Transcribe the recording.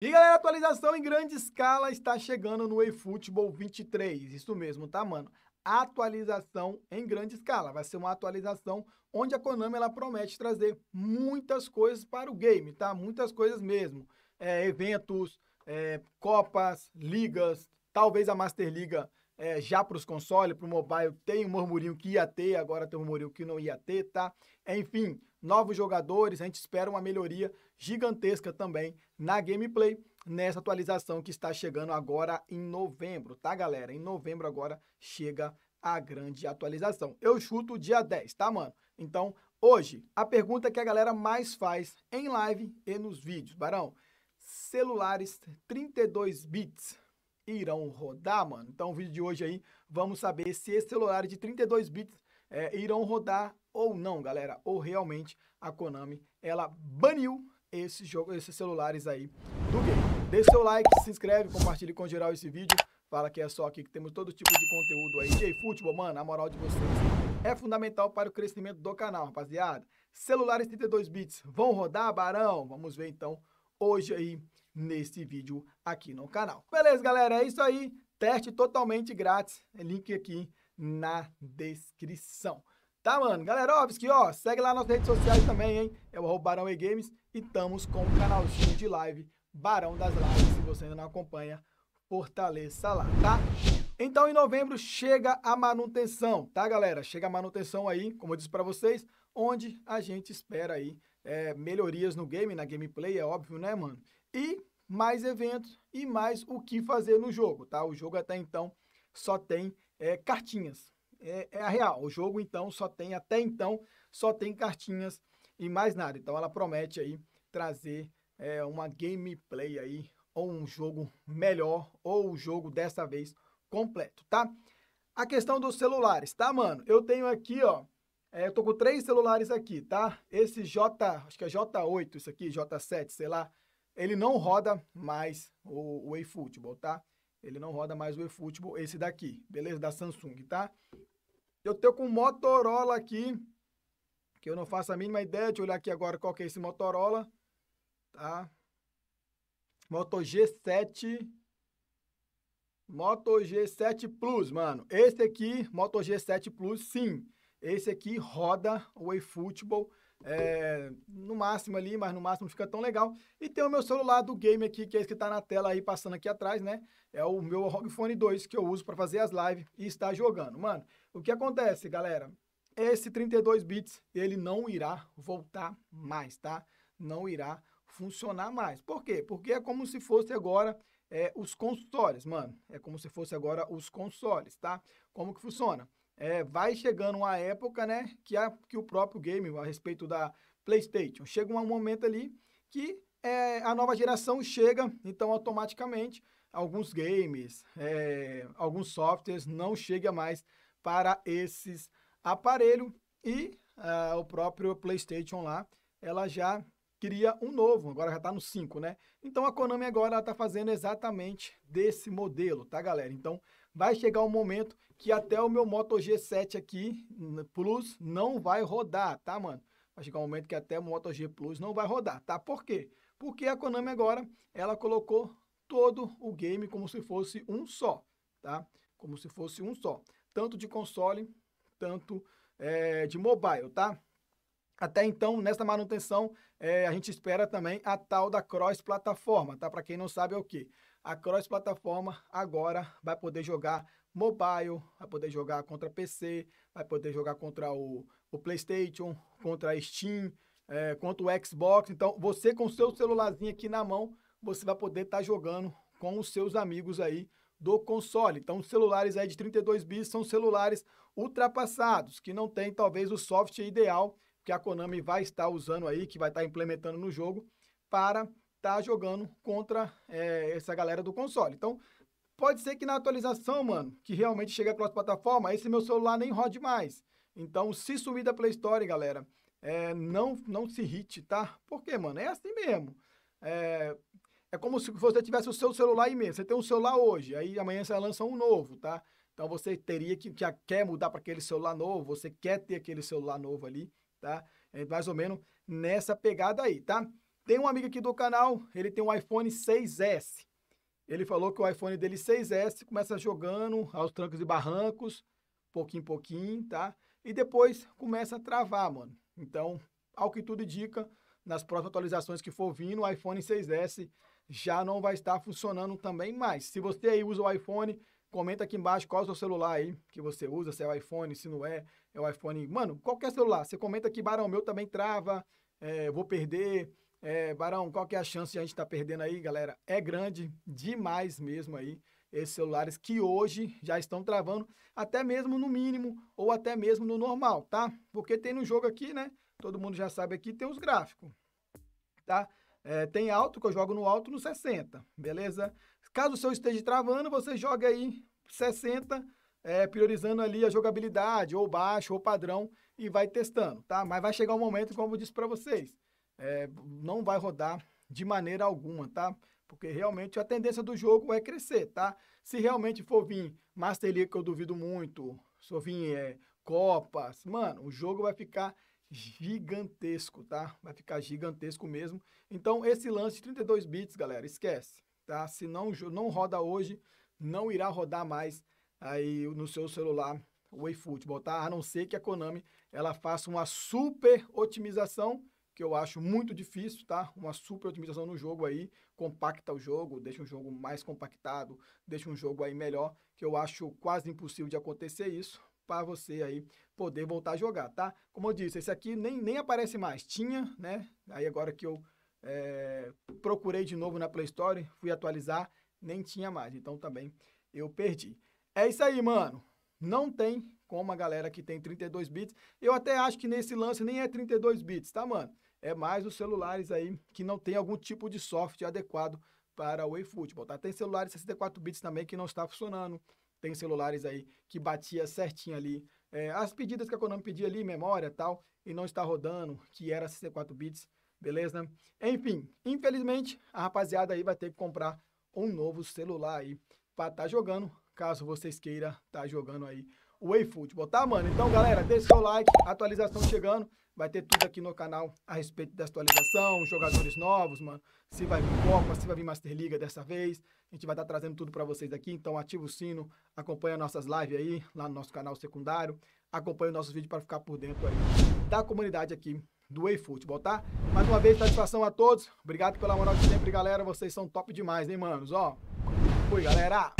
E galera, atualização em grande escala está chegando no eFootball 23. Isso mesmo, tá, mano? Atualização em grande escala. Vai ser uma atualização onde a Konami ela promete trazer muitas coisas para o game, tá? Muitas coisas mesmo. É, eventos, é, copas, ligas, talvez a Master Liga é, já para os consoles, para o mobile, tem um murmurinho que ia ter, agora tem um murmurinho que não ia ter, tá? Enfim, novos jogadores, a gente espera uma melhoria gigantesca também na gameplay nessa atualização que está chegando agora em novembro, tá galera? Em novembro agora chega a grande atualização. Eu chuto dia 10, tá mano? Então, hoje, a pergunta que a galera mais faz em live e nos vídeos, Barão, celulares 32 bits irão rodar, mano? Então, o vídeo de hoje aí, vamos saber se esse celular de 32 bits é, irão rodar ou não, galera, ou realmente a Konami ela baniu esse jogo, esses celulares aí do game. Deixe seu like, se inscreve, compartilhe com geral esse vídeo. Fala que é só aqui que temos todo tipo de conteúdo aí de futebol, mano. A moral de vocês é fundamental para o crescimento do canal, rapaziada. Celulares 32 bits vão rodar, Barão? Vamos ver então hoje aí nesse vídeo aqui no canal. Beleza, galera? É isso aí. Teste totalmente grátis. Link aqui na descrição. Tá, mano? Galera, óbvio que, ó, segue lá nas redes sociais também, hein? É o Barão e Games e estamos com o canalzinho de live Barão das Lives. Se você ainda não acompanha, fortaleça lá, tá? Então, em novembro, chega a manutenção, tá, galera? Chega a manutenção aí, como eu disse para vocês, onde a gente espera aí é, melhorias no game, na gameplay, é óbvio, né, mano? E mais eventos e mais o que fazer no jogo, tá? O jogo até então só tem é, cartinhas. É, é, a real. O jogo, então, só tem, até então, só tem cartinhas e mais nada. Então ela promete aí trazer é, uma gameplay aí, ou um jogo melhor, ou o um jogo dessa vez completo, tá? A questão dos celulares, tá, mano? Eu tenho aqui, ó, é, eu tô com três celulares aqui, tá? Esse J, acho que é J8, isso aqui, J7, sei lá, ele não roda mais o, o eFootball, tá? Ele não roda mais o eFootball, esse daqui, beleza? Da Samsung, tá? Eu tenho com o Motorola aqui, que eu não faço a mínima ideia de olhar aqui agora qual que é esse Motorola, tá? Moto G7, Moto G7 Plus, mano. Esse aqui, Moto G7 Plus, sim. Esse aqui roda o eFootball, é, no máximo ali, mas no máximo não fica tão legal. E tem o meu celular do game aqui, que é esse que está na tela aí, passando aqui atrás, né? É o meu ROG Phone 2 que eu uso para fazer as lives e estar jogando. Mano, o que acontece, galera? Esse 32 bits, ele não irá voltar mais, tá? Não irá funcionar mais. Por quê? Porque é como se fosse agora é, os consoles, mano. É como se fosse agora os consoles, tá? Como que funciona? é, vai chegando uma época, né, que, a, que o próprio game, a respeito da PlayStation, chega um momento ali que é, a nova geração chega, então automaticamente alguns games, é, alguns softwares não chega mais para esses aparelhos e o próprio PlayStation lá, ela já cria um novo, agora já está no 5, né? Então a Konami agora está fazendo exatamente desse modelo, tá galera? Então vai chegar um momento que até o meu Moto G7 aqui Plus não vai rodar, tá, mano? Vai chegar um momento que até o Moto G Plus não vai rodar, tá? Por quê? Porque a Konami agora, ela colocou todo o game como se fosse um só, tá? Como se fosse um só, tanto de console, tanto é, de mobile, tá? Até então, nessa manutenção, é, a gente espera também a tal da cross-plataforma, tá? Para quem não sabe, é o que? A cross-plataforma agora vai poder jogar mobile, vai poder jogar contra PC, vai poder jogar contra o, o PlayStation, contra a Steam, é, contra o Xbox. Então, você com o seu celularzinho aqui na mão, você vai poder estar tá jogando com os seus amigos aí do console. Então, celulares aí de 32 bits são celulares ultrapassados, que não tem talvez o software ideal que a Konami vai estar usando aí, que vai estar implementando no jogo, para estar tá jogando contra é, essa galera do console. Então, pode ser que na atualização, mano, que realmente chega para cross-plataforma, esse meu celular nem rode mais. Então, se sumir da Play Store, galera, é, não, não se irrite, tá? Porque, mano, é assim mesmo. É, é como se você tivesse o seu celular imenso. mesmo. Você tem um celular hoje, aí amanhã você lança um novo, tá? Então você teria que, que quer mudar para aquele celular novo, você quer ter aquele celular novo ali tá? É mais ou menos nessa pegada aí, tá? Tem um amigo aqui do canal, ele tem um iPhone 6S. Ele falou que o iPhone dele 6S começa jogando aos trancos e barrancos, pouquinho em pouquinho, tá? E depois começa a travar, mano. Então, ao que tudo indica, nas próximas atualizações que for vindo, o iPhone 6S já não vai estar funcionando também mais. Se você aí usa o iPhone Comenta aqui embaixo qual é o seu celular aí que você usa, se é o iPhone, se não é, é o iPhone. Mano, qualquer celular. Você comenta aqui, Barão, meu também trava, é, vou perder. É, Barão, qual que é a chance de a gente estar tá perdendo aí, galera? É grande, demais mesmo aí, esses celulares que hoje já estão travando, até mesmo no mínimo ou até mesmo no normal, tá? Porque tem no jogo aqui, né? Todo mundo já sabe aqui, tem os gráficos, tá? É, tem alto, que eu jogo no alto no 60, beleza? Caso o seu esteja travando, você joga aí 60, é, eh, priorizando ali a jogabilidade, ou baixo, ou padrão, e vai testando, tá? Mas vai chegar um momento, como eu disse para vocês, é, não vai rodar de maneira alguma, tá? Porque realmente a tendência do jogo é crescer, tá? Se realmente for vir Master League, que eu duvido muito, se for vir é, Copas, mano, o jogo vai ficar gigantesco, tá? Vai ficar gigantesco mesmo. Então, esse lance de 32 bits, galera, esquece tá? Se não, não roda hoje, não irá rodar mais aí no seu celular o eFootball, tá? A não ser que a Konami ela faça uma super otimização, que eu acho muito difícil, tá? Uma super otimização no jogo aí, compacta o jogo, deixa um jogo mais compactado, deixa um jogo aí melhor, que eu acho quase impossível de acontecer isso para você aí poder voltar a jogar, tá? Como eu disse, esse aqui nem, nem aparece mais, tinha, né? Aí agora que eu é, procurei de novo na Play Store, fui atualizar, nem tinha mais. Então também eu perdi. É isso aí, mano. Não tem como a galera que tem 32 bits. Eu até acho que nesse lance nem é 32 bits, tá, mano? É mais os celulares aí que não tem algum tipo de software adequado para o eFootball, tá? Tem celulares 64 bits também que não está funcionando. Tem celulares aí que batia certinho ali. É, as pedidas que a Konami pedia ali, memória tal, e não está rodando, que era 64 bits beleza? Enfim, infelizmente, a rapaziada aí vai ter que comprar um novo celular aí para estar tá jogando, caso vocês queiram estar tá jogando aí o eFootball, tá, mano? Então, galera, deixa o seu like, atualização chegando, vai ter tudo aqui no canal a respeito dessa atualização, jogadores novos, mano, se vai vir Copa, se vai vir Master Liga dessa vez, a gente vai estar tá trazendo tudo para vocês aqui, então ativa o sino, acompanha nossas lives aí, lá no nosso canal secundário, acompanha nossos vídeos para ficar por dentro aí da comunidade aqui do eFootball, tá? Mais uma vez, satisfação a todos. Obrigado pela moral de sempre, galera. Vocês são top demais, hein, manos? Ó, fui, galera!